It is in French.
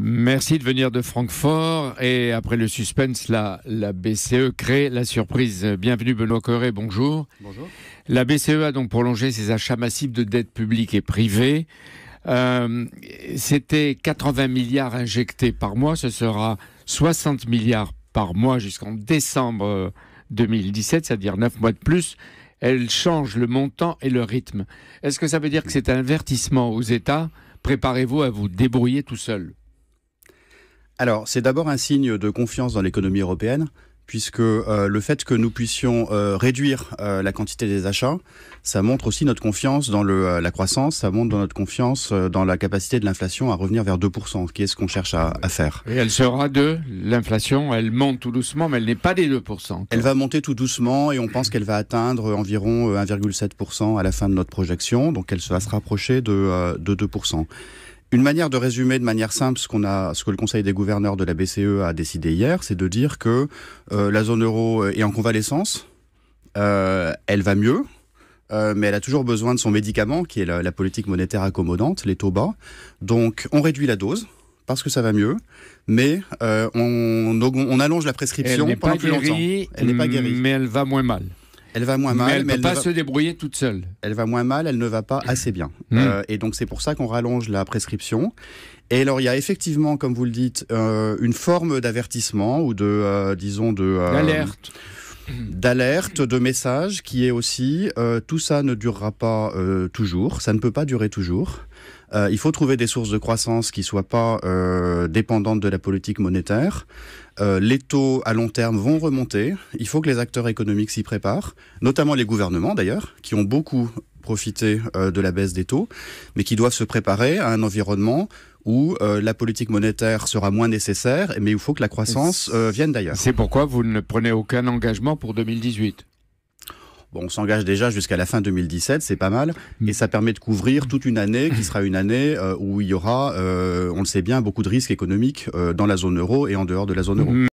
Merci de venir de Francfort. Et après le suspense, la, la BCE crée la surprise. Bienvenue Benoît Coré, bonjour. Bonjour. La BCE a donc prolongé ses achats massifs de dettes publiques et privées. Euh, C'était 80 milliards injectés par mois. Ce sera 60 milliards par mois jusqu'en décembre 2017, euh, c'est-à-dire 9 mois de plus elle change le montant et le rythme. Est-ce que ça veut dire que c'est un avertissement aux États Préparez-vous à vous débrouiller tout seul. Alors, c'est d'abord un signe de confiance dans l'économie européenne puisque euh, le fait que nous puissions euh, réduire euh, la quantité des achats, ça montre aussi notre confiance dans la croissance, ça montre dans notre confiance dans la capacité de l'inflation à revenir vers 2%, qui est ce qu'on cherche à, faire. Et elle sera de l'inflation, elle monte tout doucement, mais elle n'est pas des 2%. Elle va monter tout doucement et on pense qu'elle va atteindre environ 1,7% à la fin de notre projection, donc elle va se rapprocher de, de 2%. Une manière de résumer de manière simple ce qu'on a, ce que le Conseil des gouverneurs de la BCE a décidé hier, c'est de dire que euh, la zone euro euh, est en convalescence, euh, elle va mieux. mais elle a toujours besoin de son médicament, qui est la, politique monétaire accommodante, les taux bas. Donc on réduit la dose, parce que ça va mieux, mais on, allonge la prescription pendant plus longtemps. Elle n'est pas guérie. Mais elle va moins mal. Elle va moins mal. Mais elle ne pas va... se débrouiller toute seule. Elle va moins mal, elle ne va pas mm. assez bien. Mm. Euh, et donc c'est pour ça qu'on rallonge la prescription. Et alors il y a effectivement, comme vous le dites, euh, une forme d'avertissement ou de, euh, disons, de... D'alerte d'alerte, de message, qui est aussi euh, tout ça ne durera pas euh, toujours, ça ne peut pas durer toujours. Euh, il faut trouver des sources de croissance qui ne soient pas dépendantes de la politique monétaire. les taux à long terme vont remonter. Il faut que les acteurs économiques s'y préparent, notamment les gouvernements d'ailleurs, qui ont beaucoup profité de la baisse des taux, mais qui doivent se préparer à un environnement où euh, la politique monétaire sera moins nécessaire, mais il faut que la croissance euh, vienne d'ailleurs. C'est pourquoi vous ne prenez aucun engagement pour 2018 Bon, on s'engage déjà jusqu'à la fin 2017, c'est pas mal, mm. et ça permet de couvrir toute une année qui sera une année euh, où il y aura, on le sait bien, beaucoup de risques économiques dans la zone euro et en dehors de la zone euro. Mm.